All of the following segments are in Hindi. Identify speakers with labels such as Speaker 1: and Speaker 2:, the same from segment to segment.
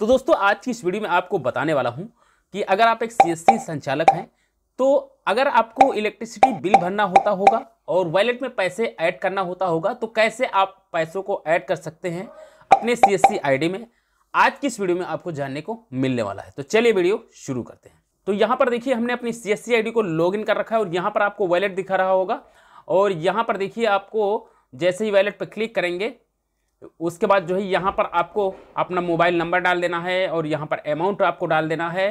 Speaker 1: तो दोस्तों आज की इस वीडियो में आपको बताने वाला हूं कि अगर आप एक सीएससी संचालक हैं तो अगर आपको इलेक्ट्रिसिटी बिल भरना होता होगा और वॉलेट में पैसे ऐड करना होता होगा तो कैसे आप पैसों को ऐड कर सकते हैं अपने सीएससी आईडी में आज की इस वीडियो में आपको जानने को मिलने वाला है तो चलिए वीडियो शुरू करते हैं तो यहाँ पर देखिए हमने अपनी सी एस को लॉग कर रखा है और यहाँ पर आपको वॉलेट दिखा रहा होगा और यहाँ पर देखिए आपको जैसे ही वॉलेट पर क्लिक करेंगे उसके बाद जो है यहाँ पर आपको अपना मोबाइल नंबर डाल देना है और यहाँ पर अमाउंट आपको डाल देना है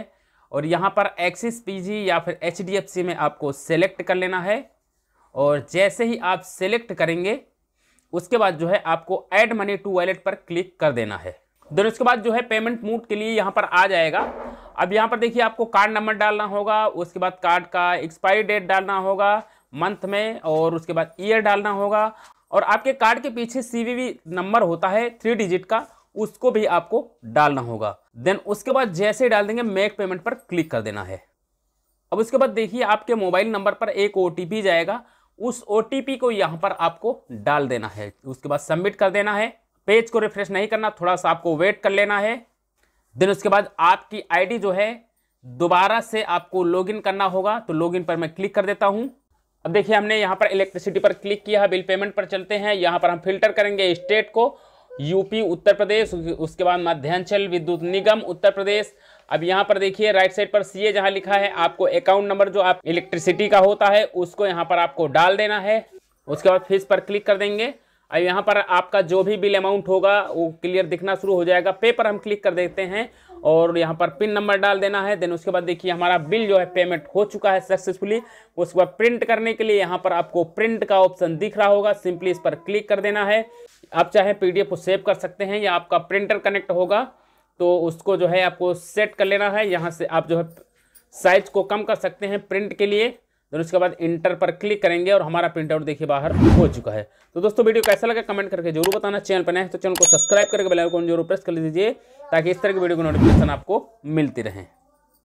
Speaker 1: और यहाँ पर एक्सिस पीजी या फिर एच में आपको सेलेक्ट कर लेना है और जैसे ही आप सेलेक्ट करेंगे उसके बाद जो है आपको ऐड मनी टू वॉलेट पर क्लिक कर देना है दोनों उसके बाद जो है पेमेंट मूड के लिए यहाँ पर आ जाएगा अब यहाँ पर देखिए आपको कार्ड नंबर डालना होगा उसके बाद कार्ड का एक्सपायरी डेट डालना होगा मंथ में और उसके बाद ईयर डालना होगा और आपके कार्ड के पीछे सीवीवी नंबर होता है थ्री डिजिट का उसको भी आपको डालना होगा देन उसके बाद जैसे डाल देंगे मेक पेमेंट पर क्लिक कर देना है अब उसके बाद देखिए आपके मोबाइल नंबर पर एक ओ जाएगा उस ओ को यहाँ पर आपको डाल देना है उसके बाद सबमिट कर देना है पेज को रिफ्रेश नहीं करना थोड़ा सा आपको वेट कर लेना है देन उसके बाद आपकी आईडी जो है दोबारा से आपको लॉगिन करना होगा तो लॉगिन पर मैं क्लिक कर देता हूँ अब देखिए हमने यहाँ पर इलेक्ट्रिसिटी पर क्लिक किया है बिल पेमेंट पर चलते हैं यहाँ पर हम फिल्टर करेंगे स्टेट को यूपी उत्तर प्रदेश उसके बाद मध्यांचल विद्युत निगम उत्तर प्रदेश अब यहाँ पर देखिए राइट साइड पर सीए जहाँ लिखा है आपको अकाउंट नंबर जो आप इलेक्ट्रिसिटी का होता है उसको यहाँ पर आपको डाल देना है उसके बाद फीस पर क्लिक कर देंगे यहाँ पर आपका जो भी बिल अमाउंट होगा वो क्लियर दिखना शुरू हो जाएगा पे पर हम क्लिक कर देते हैं और यहाँ पर पिन नंबर डाल देना है देन उसके बाद देखिए हमारा बिल जो है पेमेंट हो चुका है सक्सेसफुली उसके बाद प्रिंट करने के लिए यहाँ पर आपको प्रिंट का ऑप्शन दिख रहा होगा सिंपली इस पर क्लिक कर देना है आप चाहे पीडीएफ को सेव कर सकते हैं या आपका प्रिंटर कनेक्ट होगा तो उसको जो है आपको सेट कर लेना है यहाँ से आप जो है साइज को कम कर सकते हैं प्रिंट के लिए देन उसके बाद इंटर पर क्लिक करेंगे और हमारा प्रिंटआउट देखिए बाहर हो चुका है तो दोस्तों वीडियो कैसा लगा कमेंट करके जरूर बताना चैनल पर नए तो चैनल को सब्सक्राइब करके बेल जरूर प्रेस कर दीजिए ताकि इस तरह की वीडियो की नोटिफिकेशन आपको मिलती रहे